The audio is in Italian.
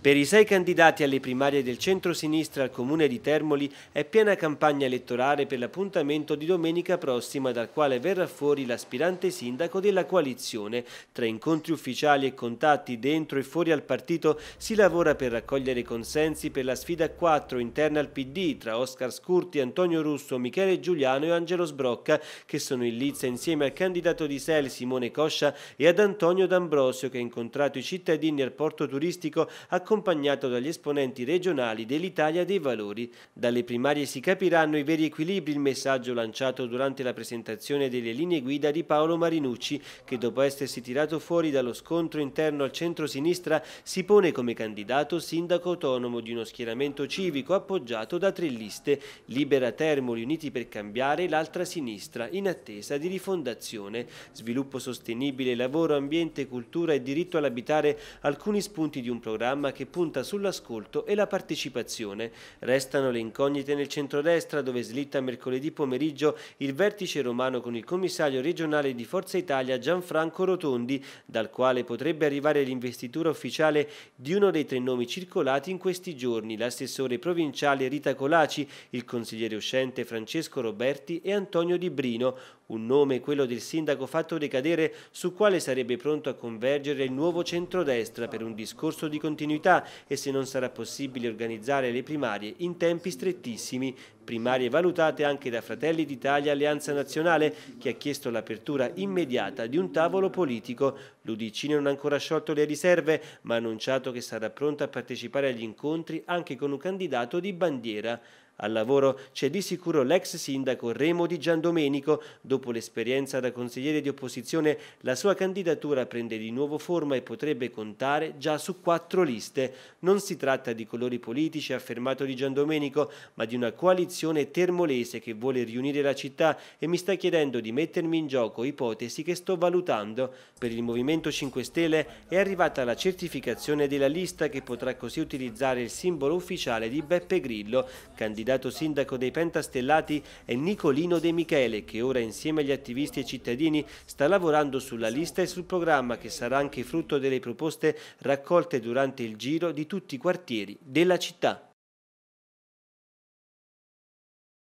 Per i sei candidati alle primarie del centro-sinistra al comune di Termoli è piena campagna elettorale per l'appuntamento di domenica prossima dal quale verrà fuori l'aspirante sindaco della coalizione. Tra incontri ufficiali e contatti dentro e fuori al partito si lavora per raccogliere consensi per la sfida 4 interna al PD tra Oscar Scurti, Antonio Russo, Michele Giuliano e Angelo Sbrocca che sono in lizza insieme al candidato di Sel Simone Coscia e ad Antonio D'Ambrosio che ha incontrato i cittadini al porto turistico a accompagnato dagli esponenti regionali dell'Italia dei Valori. Dalle primarie si capiranno i veri equilibri, il messaggio lanciato durante la presentazione delle linee guida di Paolo Marinucci, che dopo essersi tirato fuori dallo scontro interno al centro-sinistra si pone come candidato sindaco autonomo di uno schieramento civico appoggiato da tre liste, Libera Termoli Uniti per Cambiare e l'altra sinistra, in attesa di rifondazione. Sviluppo sostenibile, lavoro, ambiente, cultura e diritto all'abitare, alcuni spunti di un programma che che punta sull'ascolto e la partecipazione. Restano le incognite nel centrodestra dove slitta mercoledì pomeriggio il vertice romano con il commissario regionale di Forza Italia Gianfranco Rotondi, dal quale potrebbe arrivare l'investitura ufficiale di uno dei tre nomi circolati in questi giorni, l'assessore provinciale Rita Colaci, il consigliere uscente Francesco Roberti e Antonio Di Brino, un nome, quello del sindaco, fatto ricadere su quale sarebbe pronto a convergere il nuovo centrodestra per un discorso di continuità e se non sarà possibile organizzare le primarie in tempi strettissimi, primarie valutate anche da Fratelli d'Italia Alleanza Nazionale, che ha chiesto l'apertura immediata di un tavolo politico. L'Udc non ha ancora sciolto le riserve, ma ha annunciato che sarà pronto a partecipare agli incontri anche con un candidato di bandiera. Al lavoro c'è di sicuro l'ex sindaco Remo di Giandomenico. Dopo l'esperienza da consigliere di opposizione, la sua candidatura prende di nuovo forma e potrebbe contare già su quattro liste. Non si tratta di colori politici, ha affermato di Giandomenico, ma di una coalizione termolese che vuole riunire la città e mi sta chiedendo di mettermi in gioco ipotesi che sto valutando. Per il Movimento 5 Stelle è arrivata la certificazione della lista che potrà così utilizzare il simbolo ufficiale di Beppe Grillo, candidato candidato sindaco dei Pentastellati è Nicolino De Michele, che ora insieme agli attivisti e cittadini sta lavorando sulla lista e sul programma che sarà anche frutto delle proposte raccolte durante il giro di tutti i quartieri della città.